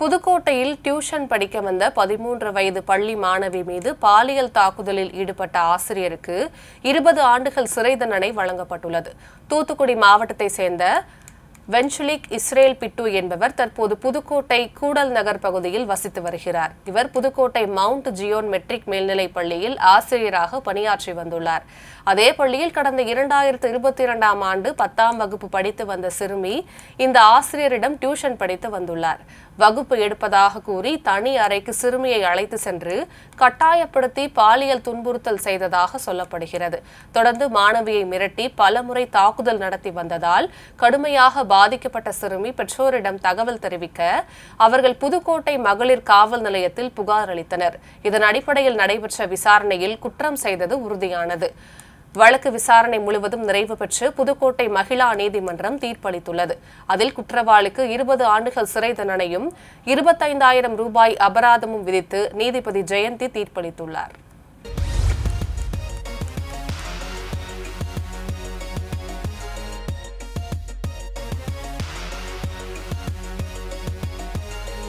புதுக்கோட்டையில் டியூஷன் படிக்க வந்த பதிமூன்று வயது பள்ளி மாணவி மீது பாலியல் தாக்குதலில் ஈடுபட்ட ஆசிரியருக்கு இருபது ஆண்டுகள் சிறை தண்டனை வழங்கப்பட்டுள்ளது தூத்துக்குடி மாவட்டத்தை சேர்ந்த வென்சுலிக் இஸ்ரேல் பிட்டு என்பவர் தற்போது புதுக்கோட்டை கூடல் நகர் பகுதியில் வசித்து வருகிறார் இவர் புதுக்கோட்டை மவுண்ட் ஜியோன் மெட்ரிக் மேல்நிலைப் பள்ளியில் ஆசிரியராக பணியாற்றி வந்துள்ளார் அதே பள்ளியில் கடந்த இரண்டாயிரத்து இருபத்தி இரண்டாம் ஆண்டு பத்தாம் வகுப்பு படித்து வந்த சிறுமி இந்த ஆசிரியரிடம் டியூஷன் படித்து வந்துள்ளார் வகுப்பு எடுப்பதாக கூறி தனி அறைக்கு சிறுமியை அழைத்து சென்று கட்டாயப்படுத்தி பாலியல் துன்புறுத்தல் செய்ததாக சொல்லப்படுகிறது தொடர்ந்து மாணவியை மிரட்டி பலமுறை தாக்குதல் நடத்தி வந்ததால் கடுமையாக பாதிக்கப்பட்ட சிறுமி பெற்றோரிடம் தகவல் தெரிவிக்க அவர்கள் புதுக்கோட்டை மகளிர் காவல் நிலையத்தில் புகார் அளித்தனர் இதன் அடிப்படையில் நடைபெற்ற விசாரணையில் குற்றம் செய்தது உறுதியானது வழக்கு விசாரணை முழுவதும் நிறைவு பெற்று புதுக்கோட்டை மகிழா நீதிமன்றம் தீர்ப்பளித்துள்ளது அதில் குற்றவாளிக்கு இருபது ஆண்டுகள் சிறை தண்டனையும் இருபத்தைந்தாயிரம் ரூபாய் அபராதமும் விதித்து நீதிபதி ஜெயந்தி தீர்ப்பளித்துள்ளார்